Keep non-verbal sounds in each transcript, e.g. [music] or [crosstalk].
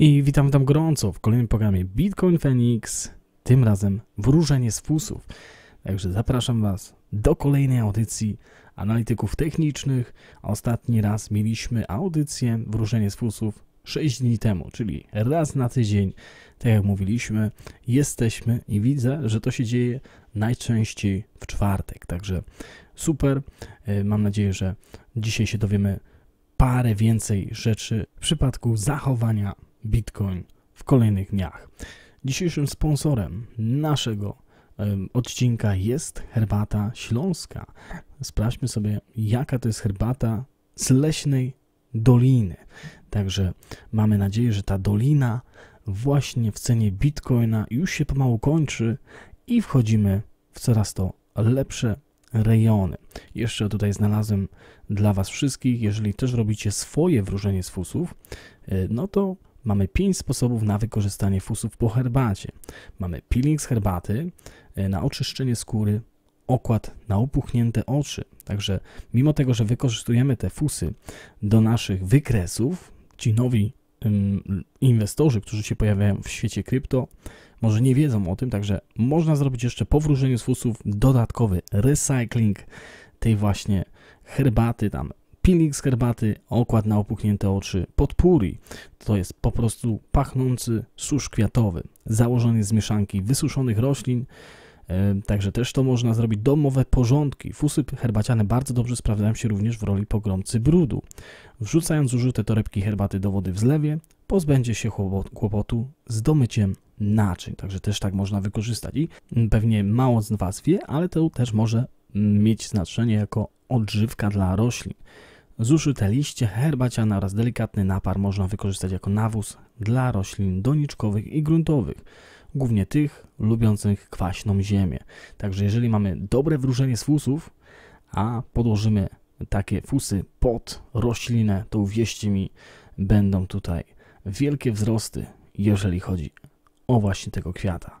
I witam, tam gorąco w kolejnym programie Bitcoin Phoenix, tym razem wróżenie z fusów. Także zapraszam Was do kolejnej audycji analityków technicznych. Ostatni raz mieliśmy audycję wróżenie z fusów 6 dni temu, czyli raz na tydzień, tak jak mówiliśmy, jesteśmy i widzę, że to się dzieje najczęściej w czwartek. Także super. E, mam nadzieję, że dzisiaj się dowiemy parę więcej rzeczy w przypadku zachowania Bitcoin w kolejnych dniach. Dzisiejszym sponsorem naszego odcinka jest herbata śląska. Sprawdźmy sobie, jaka to jest herbata z leśnej doliny. Także mamy nadzieję, że ta dolina właśnie w cenie bitcoina już się pomału kończy i wchodzimy w coraz to lepsze rejony. Jeszcze tutaj znalazłem dla Was wszystkich, jeżeli też robicie swoje wróżenie z fusów, e, no to Mamy 5 sposobów na wykorzystanie fusów po herbacie. Mamy peeling z herbaty e, na oczyszczenie skóry, okład na opuchnięte oczy. Także mimo tego, że wykorzystujemy te fusy do naszych wykresów, ci nowi inwestorzy, którzy się pojawiają w świecie krypto, może nie wiedzą o tym, także można zrobić jeszcze po wróżeniu z fusów dodatkowy recycling tej właśnie herbaty, tam peeling skarbaty, herbaty, okład na opuchnięte oczy, podpuri, to jest po prostu pachnący susz kwiatowy, założony z mieszanki wysuszonych roślin, e, Także też to można zrobić. Domowe porządki. Fusy herbaciane bardzo dobrze sprawdzają się również w roli pogromcy brudu. Wrzucając zużyte torebki herbaty do wody w zlewie, pozbędzie się kłopotu z domyciem naczyń. Także też tak można wykorzystać. I mm, pewnie mało z Was wie, ale to też może mm, mieć znaczenie jako odżywka dla roślin. Zużyte liście herbaciana oraz delikatny napar można wykorzystać jako nawóz dla roślin doniczkowych i gruntowych, głównie tych lubiących kwaśną ziemię. Także jeżeli mamy dobre wróżenie z fusów, a podłożymy takie fusy pod roślinę, to uwierzcie mi, będą tutaj wielkie wzrosty, jeżeli chodzi o właśnie tego kwiata. [laughs]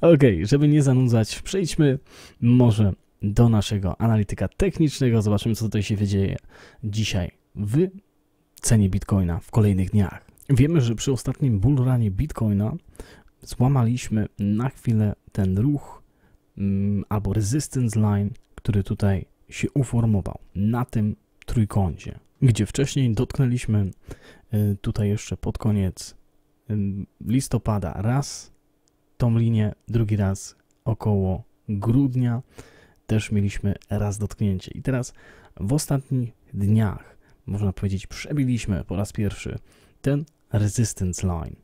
Okej, okay, żeby nie zanudzać, przejdźmy może do naszego analityka technicznego. Zobaczymy, co tutaj się dzieje dzisiaj w cenie Bitcoina w kolejnych dniach. Wiemy, że przy ostatnim bullrunie Bitcoina złamaliśmy na chwilę ten ruch mm, albo resistance line, który tutaj się uformował na tym trójkącie, gdzie wcześniej dotknęliśmy y, tutaj jeszcze pod koniec listopada raz tą linię, drugi raz około grudnia też mieliśmy raz dotknięcie. I teraz w ostatnich dniach, można powiedzieć, przebiliśmy po raz pierwszy ten resistance line.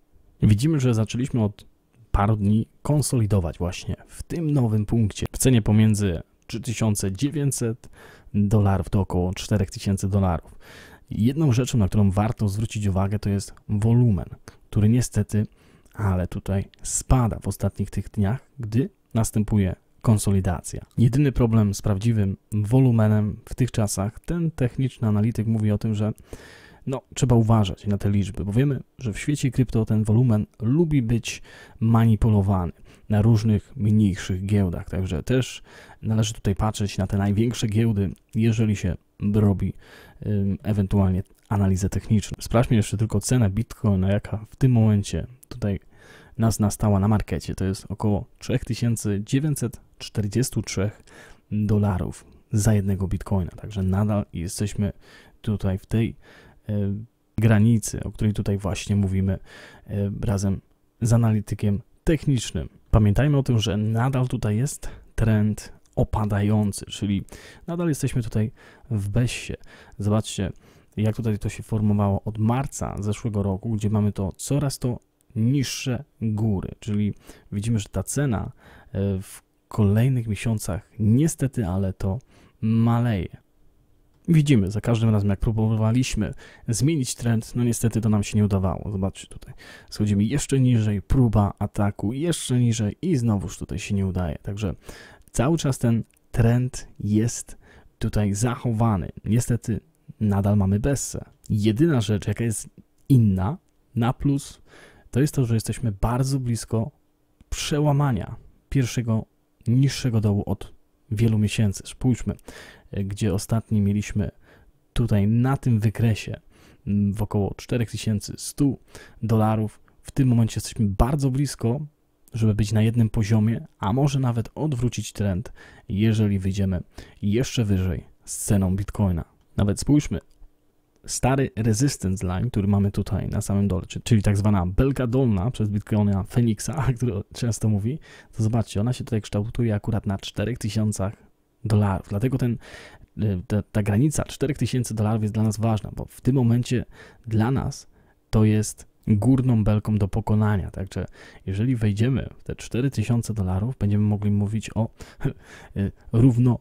Widzimy, że zaczęliśmy od paru dni konsolidować właśnie w tym nowym punkcie w cenie pomiędzy 3900 dolarów do około 4000 dolarów. Jedną rzeczą, na którą warto zwrócić uwagę, to jest wolumen, który niestety, ale tutaj spada w ostatnich tych dniach, gdy następuje konsolidacja. Jedyny problem z prawdziwym wolumenem w tych czasach, ten techniczny analityk mówi o tym, że no, trzeba uważać na te liczby, bo wiemy, że w świecie krypto ten wolumen lubi być manipulowany na różnych mniejszych giełdach, także też należy tutaj patrzeć na te największe giełdy, jeżeli się robi ewentualnie analizę techniczną. Sprawdźmy jeszcze tylko cenę Bitcoina, jaka w tym momencie tutaj nas nastała na markecie. To jest około 3943 dolarów za jednego bitcoina. Także nadal jesteśmy tutaj w tej e, granicy, o której tutaj właśnie mówimy e, razem z analitykiem technicznym. Pamiętajmy o tym, że nadal tutaj jest trend opadający, czyli nadal jesteśmy tutaj w bezsie. Zobaczcie, jak tutaj to się formowało od marca zeszłego roku, gdzie mamy to coraz to niższe góry, czyli widzimy, że ta cena e, w kolejnych miesiącach niestety, ale to maleje. Widzimy za każdym razem, jak próbowaliśmy zmienić trend, no niestety to nam się nie udawało. Zobaczcie tutaj, schodzimy jeszcze niżej, próba ataku jeszcze niżej i znowuż tutaj się nie udaje. Także cały czas ten trend jest tutaj zachowany. Niestety nadal mamy Bessę. Jedyna rzecz, jaka jest inna, na plus, to jest to, że jesteśmy bardzo blisko przełamania pierwszego niższego dołu od wielu miesięcy. Spójrzmy, e, gdzie ostatni mieliśmy tutaj na tym wykresie w około 4100 dolarów. W tym momencie jesteśmy bardzo blisko, żeby być na jednym poziomie, a może nawet odwrócić trend, jeżeli wyjdziemy jeszcze wyżej z ceną Bitcoina. Nawet spójrzmy, stary Resistance Line, który mamy tutaj na samym dole, czyli tak zwana belka dolna przez Bitcoina Phoenixa, [laughs] który często mówi, to zobaczcie, ona się tutaj kształtuje akurat na 4000 dolarów. Dlatego ten, y, ta, ta granica 4000 dolarów jest dla nas ważna, bo w tym momencie dla nas to jest górną belką do pokonania. Także jeżeli wejdziemy w te 4000 dolarów, będziemy mogli mówić o [laughs] y,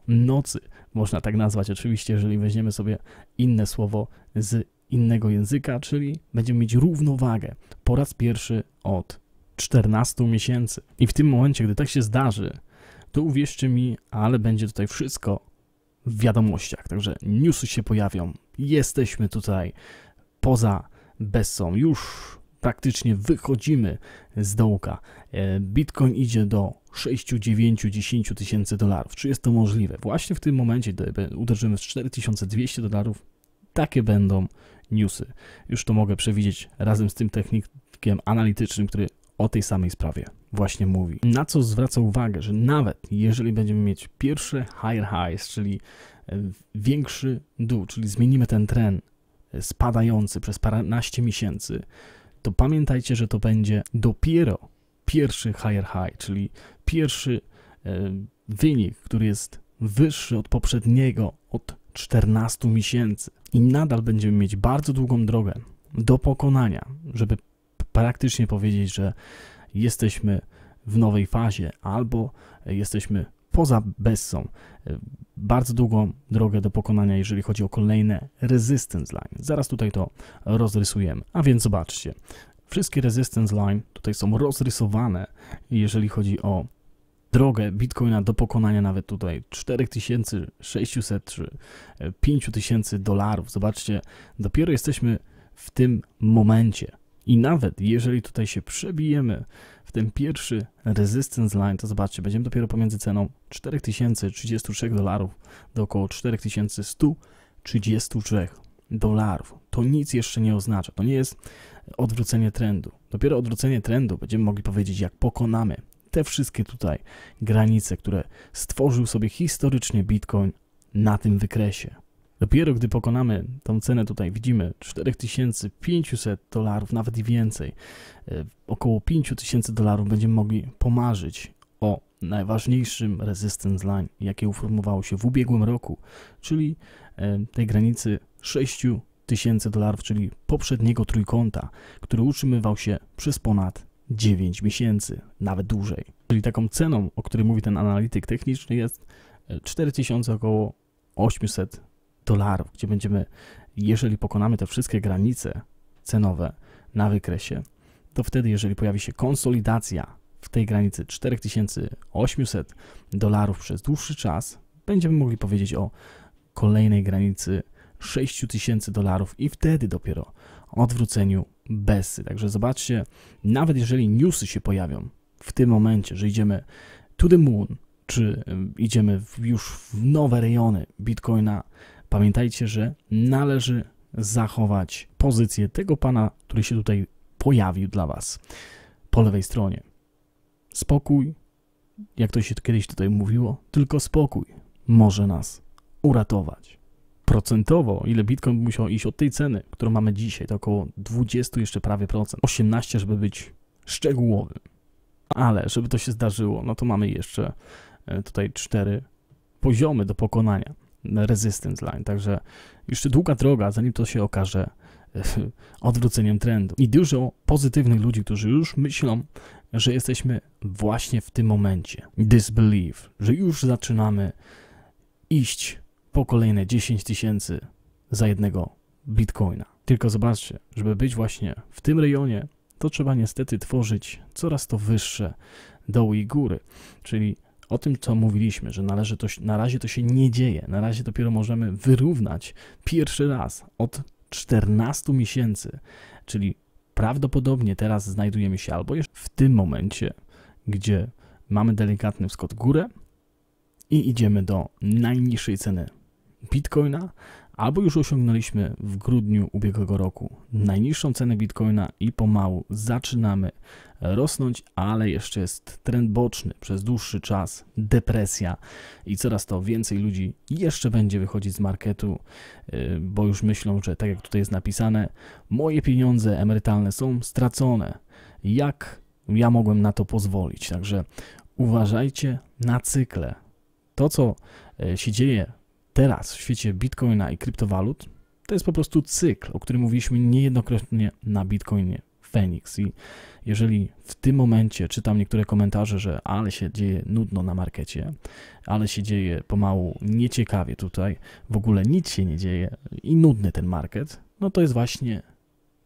nocy. Można tak nazwać oczywiście, jeżeli weźmiemy sobie inne słowo z innego języka, czyli będziemy mieć równowagę po raz pierwszy od 14 miesięcy. I w tym momencie, gdy tak się zdarzy, to uwierzcie mi, ale będzie tutaj wszystko w wiadomościach, także newsy się pojawią. Jesteśmy tutaj poza Bessą już praktycznie wychodzimy z dołka. E, Bitcoin idzie do 6, 9, 10 tysięcy dolarów. Czy jest to możliwe? Właśnie w tym momencie, gdy uderzymy w 4200 dolarów, takie będą newsy. Już to mogę przewidzieć razem z tym technikiem analitycznym, który o tej samej sprawie właśnie mówi. Na co zwraca uwagę, że nawet jeżeli będziemy mieć pierwsze higher highs, czyli e, większy dół, czyli zmienimy ten trend e, spadający przez paręnaście miesięcy, to pamiętajcie, że to będzie dopiero pierwszy higher high, czyli pierwszy e, wynik, który jest wyższy od poprzedniego, od 14 miesięcy. I nadal będziemy mieć bardzo długą drogę do pokonania, żeby praktycznie powiedzieć, że jesteśmy w nowej fazie albo jesteśmy poza Bessą e, bardzo długą drogę do pokonania, jeżeli chodzi o kolejne resistance line. Zaraz tutaj to rozrysujemy. A więc zobaczcie, wszystkie resistance line tutaj są rozrysowane, jeżeli chodzi o drogę Bitcoina do pokonania nawet tutaj 4600 czy 5000 dolarów. Zobaczcie, dopiero jesteśmy w tym momencie. I nawet jeżeli tutaj się przebijemy w ten pierwszy resistance line, to zobaczcie, będziemy dopiero pomiędzy ceną 4033 dolarów do około 4133 dolarów. To nic jeszcze nie oznacza. To nie jest odwrócenie trendu. Dopiero odwrócenie trendu będziemy mogli powiedzieć, jak pokonamy te wszystkie tutaj granice, które stworzył sobie historycznie Bitcoin na tym wykresie. Dopiero gdy pokonamy tą cenę, tutaj widzimy 4500 dolarów, nawet i więcej, e, około 5000 dolarów, będziemy mogli pomarzyć o najważniejszym resistance line, jakie uformowało się w ubiegłym roku, czyli e, tej granicy 6000 dolarów, czyli poprzedniego trójkąta, który utrzymywał się przez ponad 9 miesięcy, nawet dłużej. Czyli taką ceną, o której mówi ten analityk techniczny jest 4000 e, około 800 dolarów, gdzie będziemy, jeżeli pokonamy te wszystkie granice cenowe na wykresie, to wtedy, jeżeli pojawi się konsolidacja w tej granicy 4800 dolarów przez dłuższy czas, będziemy mogli powiedzieć o kolejnej granicy 6000 dolarów i wtedy dopiero odwróceniu besy. Także zobaczcie, nawet jeżeli newsy się pojawią w tym momencie, że idziemy to the moon, czy idziemy już w nowe rejony Bitcoina, Pamiętajcie, że należy zachować pozycję tego pana, który się tutaj pojawił dla was po lewej stronie. Spokój, jak to się kiedyś tutaj mówiło, tylko spokój może nas uratować. Procentowo, ile Bitcoin musiał iść od tej ceny, którą mamy dzisiaj, to około 20 jeszcze prawie procent, 18, żeby być szczegółowym. Ale żeby to się zdarzyło, no to mamy jeszcze e, tutaj cztery poziomy do pokonania resistance line. Także jeszcze długa droga, zanim to się okaże e, odwróceniem trendu. I dużo pozytywnych ludzi, którzy już myślą, że jesteśmy właśnie w tym momencie. Disbelief, że już zaczynamy iść po kolejne 10 tysięcy za jednego bitcoina. Tylko zobaczcie, żeby być właśnie w tym rejonie, to trzeba niestety tworzyć coraz to wyższe doły i góry, czyli o tym, co mówiliśmy, że należy to, na razie to się nie dzieje, na razie dopiero możemy wyrównać pierwszy raz od 14 miesięcy, czyli prawdopodobnie teraz znajdujemy się albo jeszcze w tym momencie, gdzie mamy delikatny wskok górę i idziemy do najniższej ceny bitcoina, albo już osiągnęliśmy w grudniu ubiegłego roku najniższą cenę bitcoina i pomału zaczynamy rosnąć, ale jeszcze jest trend boczny przez dłuższy czas, depresja i coraz to więcej ludzi jeszcze będzie wychodzić z marketu, y, bo już myślą, że tak jak tutaj jest napisane, moje pieniądze emerytalne są stracone. Jak ja mogłem na to pozwolić? Także uważajcie na cykle. To, co y, się dzieje teraz w świecie bitcoina i kryptowalut, to jest po prostu cykl, o którym mówiliśmy niejednokrotnie na bitcoinie. I jeżeli w tym momencie czytam niektóre komentarze, że ale się dzieje nudno na markecie, ale się dzieje pomału nieciekawie tutaj, w ogóle nic się nie dzieje i nudny ten market, no to jest właśnie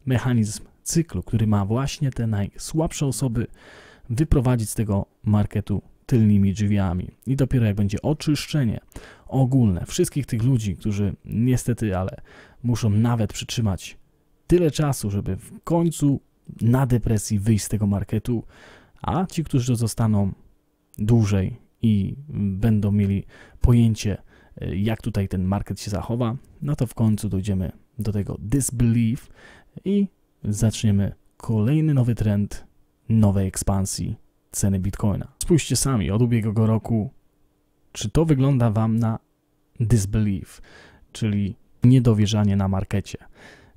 mechanizm cyklu, który ma właśnie te najsłabsze osoby wyprowadzić z tego marketu tylnymi drzwiami. I dopiero jak będzie oczyszczenie ogólne wszystkich tych ludzi, którzy niestety, ale muszą nawet przytrzymać tyle czasu, żeby w końcu na depresji wyjść z tego marketu, a ci, którzy zostaną dłużej i będą mieli pojęcie, e, jak tutaj ten market się zachowa, no to w końcu dojdziemy do tego disbelief i zaczniemy kolejny nowy trend nowej ekspansji ceny bitcoina. Spójrzcie sami od ubiegłego roku, czy to wygląda Wam na disbelief, czyli niedowierzanie na markecie.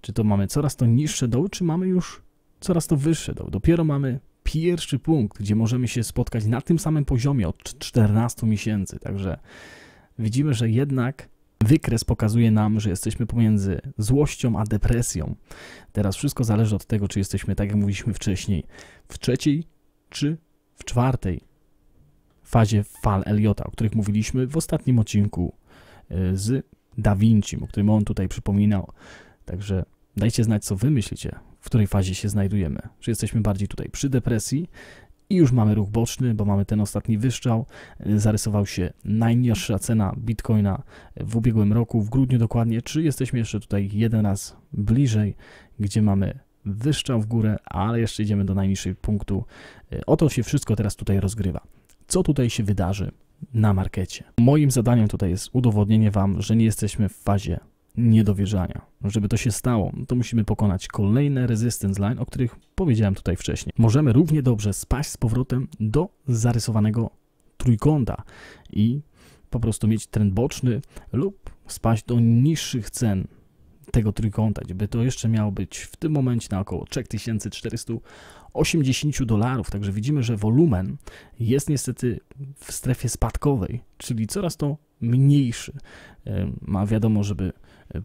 Czy to mamy coraz to niższe doły, czy mamy już coraz to wyższe. Dopiero mamy pierwszy punkt, gdzie możemy się spotkać na tym samym poziomie od 14 miesięcy. Także widzimy, że jednak wykres pokazuje nam, że jesteśmy pomiędzy złością a depresją. Teraz wszystko zależy od tego, czy jesteśmy, tak jak mówiliśmy wcześniej, w trzeciej czy w czwartej fazie fal Eliota, o których mówiliśmy w ostatnim odcinku y, z Da Vinci, o którym on tutaj przypominał. Także dajcie znać, co wy myślicie w której fazie się znajdujemy. Czy jesteśmy bardziej tutaj przy depresji i już mamy ruch boczny, bo mamy ten ostatni wyszczał. Y, zarysował się najniższa cena bitcoina w ubiegłym roku, w grudniu dokładnie. Czy jesteśmy jeszcze tutaj jeden raz bliżej, gdzie mamy wyszczał w górę, ale jeszcze idziemy do najniższego punktu. Y, Oto się wszystko teraz tutaj rozgrywa. Co tutaj się wydarzy na markecie? Moim zadaniem tutaj jest udowodnienie Wam, że nie jesteśmy w fazie niedowierzania. Żeby to się stało, to musimy pokonać kolejne resistance line, o których powiedziałem tutaj wcześniej. Możemy równie dobrze spaść z powrotem do zarysowanego trójkąta i po prostu mieć trend boczny lub spaść do niższych cen tego trójkąta, gdyby to jeszcze miało być w tym momencie na około 3480 dolarów. Także widzimy, że wolumen jest niestety w strefie spadkowej, czyli coraz to mniejszy. Ma wiadomo, żeby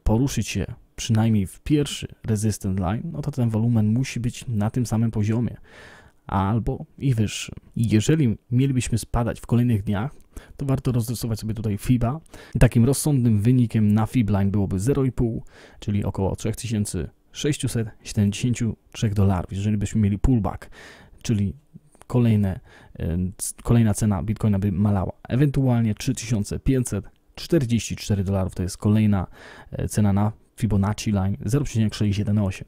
poruszyć się przynajmniej w pierwszy resistant line, no to ten wolumen musi być na tym samym poziomie albo i wyższy I jeżeli mielibyśmy spadać w kolejnych dniach, to warto rozrysować sobie tutaj FIBA. Takim rozsądnym wynikiem na line byłoby 0,5, czyli około 3673 dolarów. Jeżeli byśmy mieli pullback, czyli kolejne, e, kolejna cena Bitcoina by malała, ewentualnie 3500 44 dolarów to jest kolejna e, cena na Fibonacci Line 0,618.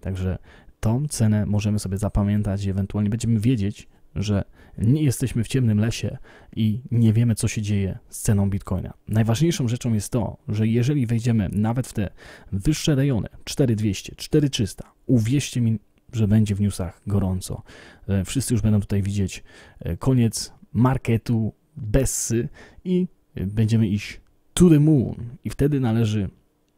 Także tą cenę możemy sobie zapamiętać i ewentualnie będziemy wiedzieć, że nie jesteśmy w ciemnym lesie i nie wiemy, co się dzieje z ceną bitcoina. Najważniejszą rzeczą jest to, że jeżeli wejdziemy nawet w te wyższe rejony 4200, 4300, uwierzcie mi, że będzie w newsach gorąco. E, wszyscy już będą tutaj widzieć e, koniec marketu Bessy i będziemy iść to the moon i wtedy należy,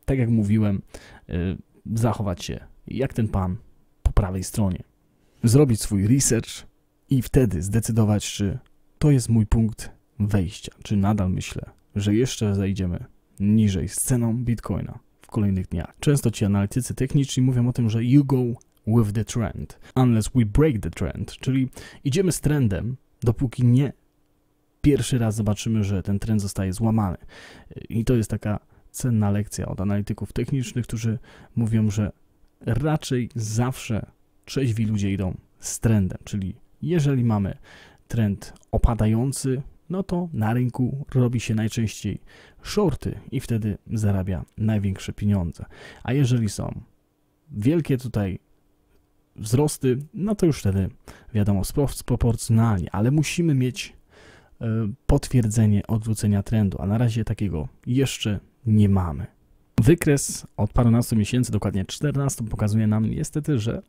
tak jak mówiłem, y, zachować się jak ten pan po prawej stronie. Zrobić swój research i wtedy zdecydować, czy to jest mój punkt wejścia, czy nadal myślę, że jeszcze zejdziemy niżej z ceną bitcoina w kolejnych dniach. Często ci analitycy techniczni mówią o tym, że you go with the trend, unless we break the trend, czyli idziemy z trendem, dopóki nie pierwszy raz zobaczymy, że ten trend zostaje złamany. I to jest taka cenna lekcja od analityków technicznych, którzy mówią, że raczej zawsze trzeźwi ludzie idą z trendem, czyli jeżeli mamy trend opadający, no to na rynku robi się najczęściej shorty i wtedy zarabia największe pieniądze. A jeżeli są wielkie tutaj wzrosty, no to już wtedy wiadomo, proporcjonalnie, ale musimy mieć E, potwierdzenie odwrócenia trendu, a na razie takiego jeszcze nie mamy. Wykres od parunastu miesięcy, dokładnie 14, pokazuje nam niestety, że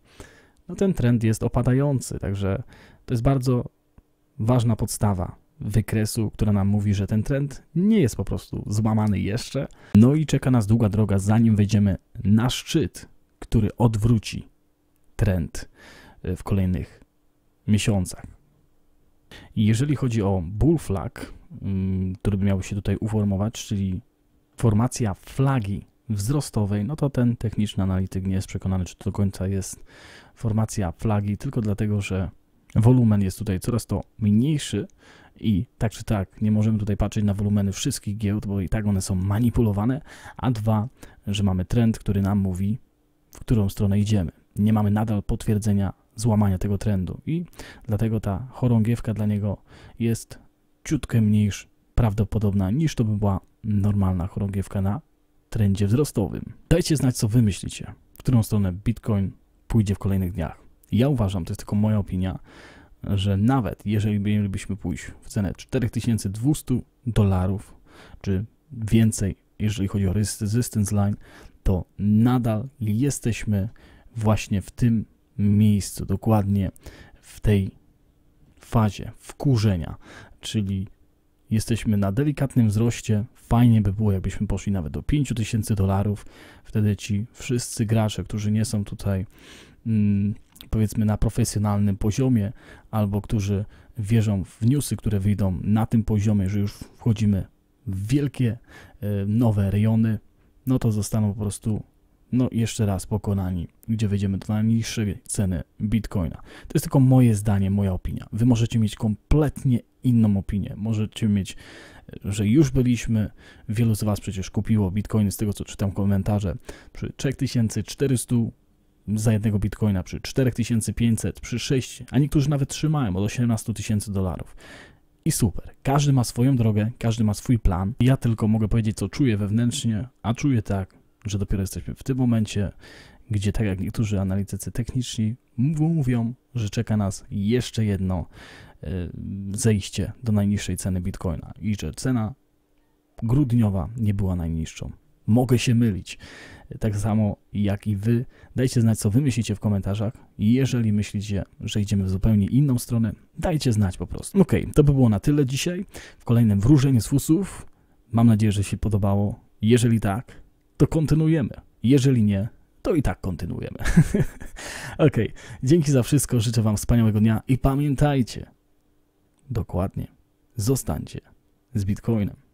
no ten trend jest opadający, także to jest bardzo ważna podstawa wykresu, która nam mówi, że ten trend nie jest po prostu złamany jeszcze. No i czeka nas długa droga, zanim wejdziemy na szczyt, który odwróci trend e, w kolejnych miesiącach. Jeżeli chodzi o bull flag, mm, który by miał się tutaj uformować, czyli formacja flagi wzrostowej, no to ten techniczny analityk nie jest przekonany, czy to do końca jest formacja flagi, tylko dlatego, że wolumen jest tutaj coraz to mniejszy i tak czy tak nie możemy tutaj patrzeć na wolumeny wszystkich giełd, bo i tak one są manipulowane, a dwa, że mamy trend, który nam mówi, w którą stronę idziemy. Nie mamy nadal potwierdzenia złamania tego trendu i dlatego ta chorągiewka dla niego jest ciutkę mniej prawdopodobna niż to by była normalna chorągiewka na trendzie wzrostowym. Dajcie znać, co wy myślicie, w którą stronę Bitcoin pójdzie w kolejnych dniach. Ja uważam, to jest tylko moja opinia, że nawet jeżeli mielibyśmy pójść w cenę 4200 dolarów czy więcej, jeżeli chodzi o resistance line, to nadal jesteśmy właśnie w tym miejscu, dokładnie w tej fazie wkurzenia, czyli jesteśmy na delikatnym wzroście, fajnie by było, jakbyśmy poszli nawet do 5000 dolarów, wtedy ci wszyscy gracze, którzy nie są tutaj mm, powiedzmy na profesjonalnym poziomie, albo którzy wierzą w newsy, które wyjdą na tym poziomie, że już wchodzimy w wielkie, e, nowe rejony, no to zostaną po prostu no jeszcze raz pokonani, gdzie wejdziemy do najniższej ceny Bitcoina. To jest tylko moje zdanie, moja opinia. Wy możecie mieć kompletnie inną opinię. Możecie mieć, że już byliśmy, wielu z Was przecież kupiło Bitcoiny z tego co czytam komentarze, przy 3400 za jednego bitcoina, przy 4500, przy 6, a niektórzy nawet trzymają od 18 tysięcy dolarów. I super. Każdy ma swoją drogę, każdy ma swój plan. Ja tylko mogę powiedzieć, co czuję wewnętrznie, a czuję tak, że dopiero jesteśmy w tym momencie, gdzie tak jak niektórzy analitycy techniczni mówią, że czeka nas jeszcze jedno e, zejście do najniższej ceny bitcoina i że cena grudniowa nie była najniższą. Mogę się mylić. Tak samo jak i wy. Dajcie znać, co wy myślicie w komentarzach. Jeżeli myślicie, że idziemy w zupełnie inną stronę, dajcie znać po prostu. Ok, to by było na tyle dzisiaj. W kolejnym wróżeniu z fusów. Mam nadzieję, że się podobało. Jeżeli tak, to kontynuujemy. Jeżeli nie, to i tak kontynuujemy. [laughs] ok, dzięki za wszystko, życzę Wam wspaniałego dnia i pamiętajcie, dokładnie, zostańcie z Bitcoinem.